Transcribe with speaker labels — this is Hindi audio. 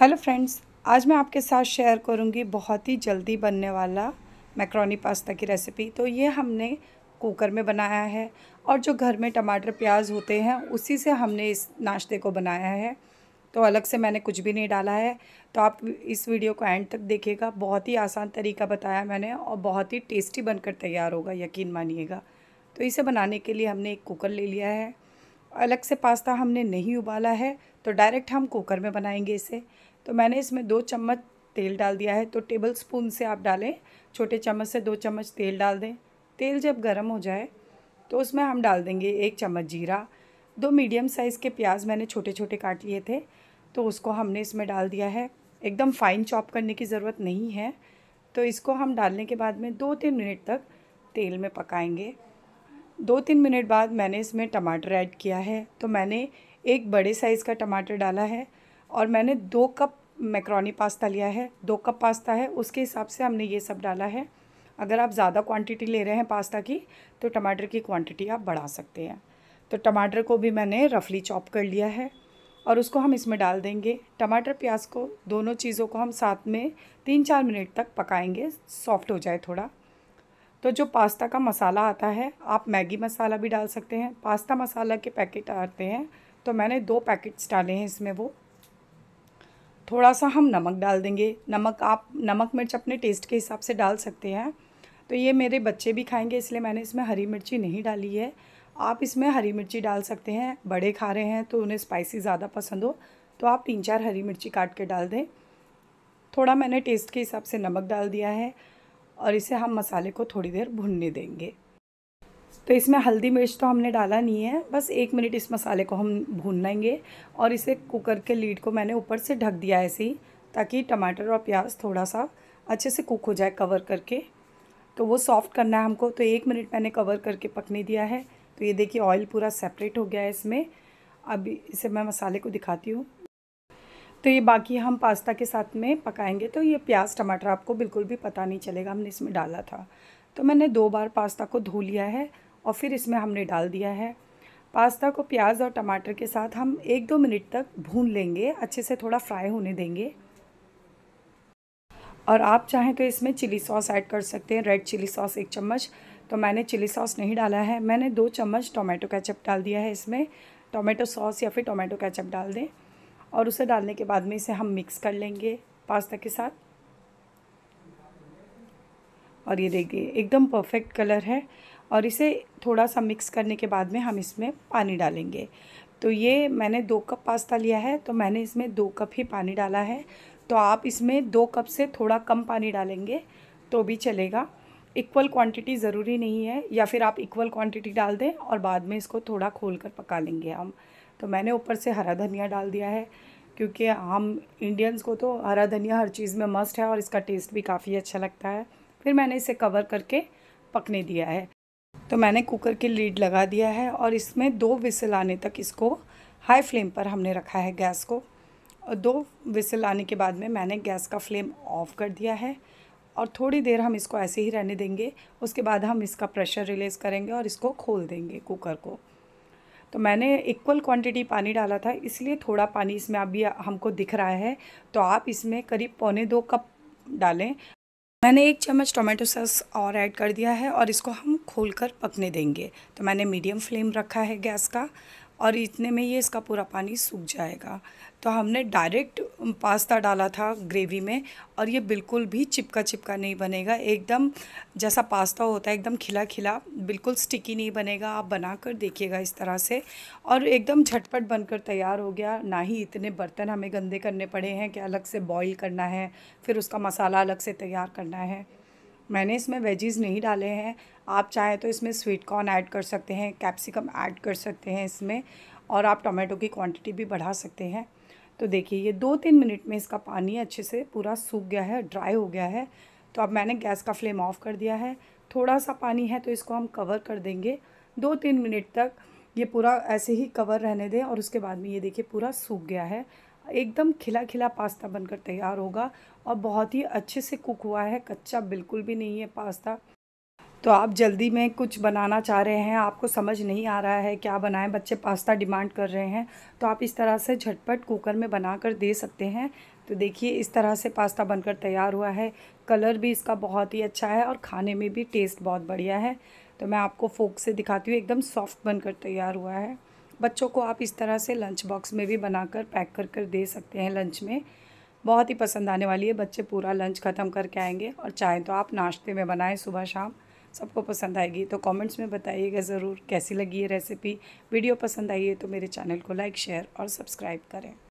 Speaker 1: हेलो फ्रेंड्स आज मैं आपके साथ शेयर करूंगी बहुत ही जल्दी बनने वाला मैक्रोनी पास्ता की रेसिपी तो ये हमने कुकर में बनाया है और जो घर में टमाटर प्याज होते हैं उसी से हमने इस नाश्ते को बनाया है तो अलग से मैंने कुछ भी नहीं डाला है तो आप इस वीडियो को एंड तक देखिएगा बहुत ही आसान तरीका बताया मैंने और बहुत ही टेस्टी बनकर तैयार होगा यकीन मानिएगा तो इसे बनाने के लिए हमने एक कुकर ले लिया है अलग से पास्ता हमने नहीं उबाला है तो डायरेक्ट हम कुकर में बनाएंगे इसे तो मैंने इसमें दो चम्मच तेल डाल दिया है तो टेबल स्पून से आप डालें छोटे चम्मच से दो चम्मच तेल डाल दें तेल जब गर्म हो जाए तो उसमें हम डाल देंगे एक चम्मच जीरा दो मीडियम साइज़ के प्याज मैंने छोटे छोटे काट लिए थे तो उसको हमने इसमें डाल दिया है एकदम फाइन चॉप करने की ज़रूरत नहीं है तो इसको हम डालने के बाद में दो तीन मिनट तक तेल में पकाएंगे दो तीन मिनट बाद मैंने इसमें टमाटर ऐड किया है तो मैंने एक बड़े साइज़ का टमाटर डाला है और मैंने दो कप मैक्रोनी पास्ता लिया है दो कप पास्ता है उसके हिसाब से हमने ये सब डाला है अगर आप ज़्यादा क्वांटिटी ले रहे हैं पास्ता की तो टमाटर की क्वांटिटी आप बढ़ा सकते हैं तो टमाटर को भी मैंने रफली चॉप कर लिया है और उसको हम इसमें डाल देंगे टमाटर प्याज को दोनों चीज़ों को हम साथ में तीन चार मिनट तक पकाएंगे सॉफ्ट हो जाए थोड़ा तो जो पास्ता का मसाला आता है आप मैगी मसाला भी डाल सकते हैं पास्ता मसाला के पैकेट आते हैं तो मैंने दो पैकेट्स डाले हैं इसमें वो थोड़ा सा हम नमक डाल देंगे नमक आप नमक मिर्च अपने टेस्ट के हिसाब से डाल सकते हैं तो ये मेरे बच्चे भी खाएंगे इसलिए मैंने इसमें हरी मिर्ची नहीं डाली है आप इसमें हरी मिर्ची डाल सकते हैं बड़े खा रहे हैं तो उन्हें स्पाइसी ज़्यादा पसंद हो तो आप तीन चार हरी मिर्ची काट के डाल दें थोड़ा मैंने टेस्ट के हिसाब से नमक डाल दिया है और इसे हम मसाले को थोड़ी देर भुनने देंगे तो इसमें हल्दी मिर्च तो हमने डाला नहीं है बस एक मिनट इस मसाले को हम भून लेंगे और इसे कुकर के लीड को मैंने ऊपर से ढक दिया है ऐसे ही ताकि टमाटर और प्याज थोड़ा सा अच्छे से कुक हो जाए कवर करके तो वो सॉफ़्ट करना है हमको तो एक मिनट मैंने कवर करके पकने दिया है तो ये देखिए ऑयल पूरा सेपरेट हो गया है इसमें अब इसे मैं मसाले को दिखाती हूँ तो ये बाकी हम पास्ता के साथ में पकाएंगे तो ये प्याज टमाटर आपको बिल्कुल भी पता नहीं चलेगा हमने इसमें डाला था तो मैंने दो बार पास्ता को धो लिया है और फिर इसमें हमने डाल दिया है पास्ता को प्याज और टमाटर के साथ हम एक दो मिनट तक भून लेंगे अच्छे से थोड़ा फ्राई होने देंगे और आप चाहें तो इसमें चिली सॉस ऐड कर सकते हैं रेड चिली सॉस एक चम्मच तो मैंने चिली सॉस नहीं डाला है मैंने दो चम्मच टोमेटो कैचअप डाल दिया है इसमें टोमेटो सॉस या फिर टोमेटो कैचअप डाल दें और उसे डालने के बाद में इसे हम मिक्स कर लेंगे पास्ता के साथ और ये देखिए एकदम परफेक्ट कलर है और इसे थोड़ा सा मिक्स करने के बाद में हम इसमें पानी डालेंगे तो ये मैंने दो कप पास्ता लिया है तो मैंने इसमें दो कप ही पानी डाला है तो आप इसमें दो कप से थोड़ा कम पानी डालेंगे तो भी चलेगा इक्वल क्वांटिटी ज़रूरी नहीं है या फिर आप इक्वल क्वांटिटी डाल दें और बाद में इसको थोड़ा खोल कर पका लेंगे हम तो मैंने ऊपर से हरा धनिया डाल दिया है क्योंकि हम इंडियंस को तो हरा धनिया हर चीज़ में मस्ट है और इसका टेस्ट भी काफ़ी अच्छा लगता है फिर मैंने इसे कवर करके पकने दिया है तो मैंने कुकर की लीड लगा दिया है और इसमें दो विसल आने तक इसको हाई फ्लेम पर हमने रखा है गैस को और दो विसल आने के बाद में मैंने गैस का फ्लेम ऑफ कर दिया है और थोड़ी देर हम इसको ऐसे ही रहने देंगे उसके बाद हम इसका प्रेशर रिलीज़ करेंगे और इसको खोल देंगे कुकर को तो मैंने इक्वल क्वांटिटी पानी डाला था इसलिए थोड़ा पानी इसमें अभी हमको दिख रहा है तो आप इसमें करीब पौने दो कप डालें मैंने एक चम्मच टोमेटो सॉस और ऐड कर दिया है और इसको हम खोलकर पकने देंगे तो मैंने मीडियम फ्लेम रखा है गैस का और इतने में ये इसका पूरा पानी सूख जाएगा तो हमने डायरेक्ट पास्ता डाला था ग्रेवी में और ये बिल्कुल भी चिपका चिपका नहीं बनेगा एकदम जैसा पास्ता होता है एकदम खिला खिला बिल्कुल स्टिकी नहीं बनेगा आप बना कर देखिएगा इस तरह से और एकदम झटपट बनकर तैयार हो गया ना ही इतने बर्तन हमें गंदे करने पड़े हैं कि अलग से बॉईल करना है फिर उसका मसाला अलग से तैयार करना है मैंने इसमें वेजीज़ नहीं डाले हैं आप चाहें तो इसमें स्वीट कॉर्न ऐड कर सकते हैं कैप्सिकम ऐड कर सकते हैं इसमें और आप टोमेटो की क्वांटिटी भी बढ़ा सकते हैं तो देखिए ये दो तीन मिनट में इसका पानी अच्छे से पूरा सूख गया है ड्राई हो गया है तो अब मैंने गैस का फ्लेम ऑफ़ कर दिया है थोड़ा सा पानी है तो इसको हम कवर कर देंगे दो तीन मिनट तक ये पूरा ऐसे ही कवर रहने दें और उसके बाद में ये देखिए पूरा सूख गया है एकदम खिला खिला पास्ता बनकर तैयार होगा और बहुत ही अच्छे से कुक हुआ है कच्चा बिल्कुल भी नहीं है पास्ता तो आप जल्दी में कुछ बनाना चाह रहे हैं आपको समझ नहीं आ रहा है क्या बनाएं बच्चे पास्ता डिमांड कर रहे हैं तो आप इस तरह से झटपट कुकर में बना कर दे सकते हैं तो देखिए इस तरह से पास्ता बनकर तैयार हुआ है कलर भी इसका बहुत ही अच्छा है और खाने में भी टेस्ट बहुत बढ़िया है तो मैं आपको फोक से दिखाती हूँ एकदम सॉफ्ट बनकर तैयार हुआ है बच्चों को आप इस तरह से लंच बॉक्स में भी बनाकर पैक कर कर दे सकते हैं लंच में बहुत ही पसंद आने वाली है बच्चे पूरा लंच ख़त्म करके आएंगे और चाहे तो आप नाश्ते में बनाएं सुबह शाम सबको पसंद आएगी तो कमेंट्स में बताइएगा ज़रूर कैसी लगी ये रेसिपी वीडियो पसंद आई है तो मेरे चैनल को लाइक शेयर और सब्सक्राइब करें